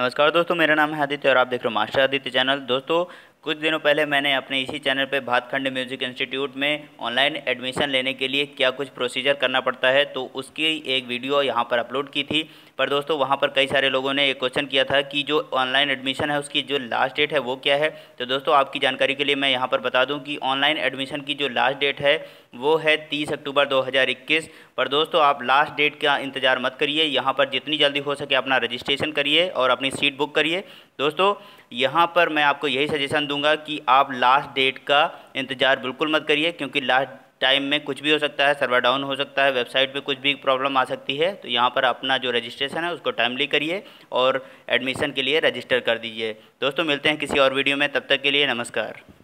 नमस्कार दोस्तों मेरा नाम है आदित्य और आप देख रहे हो मास्टर आदित्य चैनल दोस्तों कुछ दिनों पहले मैंने अपने इसी चैनल पर भातखंड म्यूज़िक इंस्टीट्यूट में ऑनलाइन एडमिशन लेने के लिए क्या कुछ प्रोसीजर करना पड़ता है तो उसकी एक वीडियो यहाँ पर अपलोड की थी पर दोस्तों वहाँ पर कई सारे लोगों ने एक क्वेश्चन किया था कि जो ऑनलाइन एडमिशन है उसकी जो लास्ट डेट है वो क्या है तो दोस्तों आपकी जानकारी के लिए मैं यहाँ पर बता दूँ कि ऑनलाइन एडमिशन की जो लास्ट डेट है वो है तीस अक्टूबर दो पर दोस्तों आप लास्ट डेट का इंतज़ार मत करिए यहाँ पर जितनी जल्दी हो सके अपना रजिस्ट्रेशन करिए और अपनी सीट बुक करिए दोस्तों यहाँ पर मैं आपको यही सजेशन दूंगा कि आप लास्ट डेट का इंतज़ार बिल्कुल मत करिए क्योंकि लास्ट टाइम में कुछ भी हो सकता है सर्वर डाउन हो सकता है वेबसाइट पे कुछ भी प्रॉब्लम आ सकती है तो यहाँ पर अपना जो रजिस्ट्रेशन है उसको टाइमली करिए और एडमिशन के लिए रजिस्टर कर दीजिए दोस्तों मिलते हैं किसी और वीडियो में तब तक के लिए नमस्कार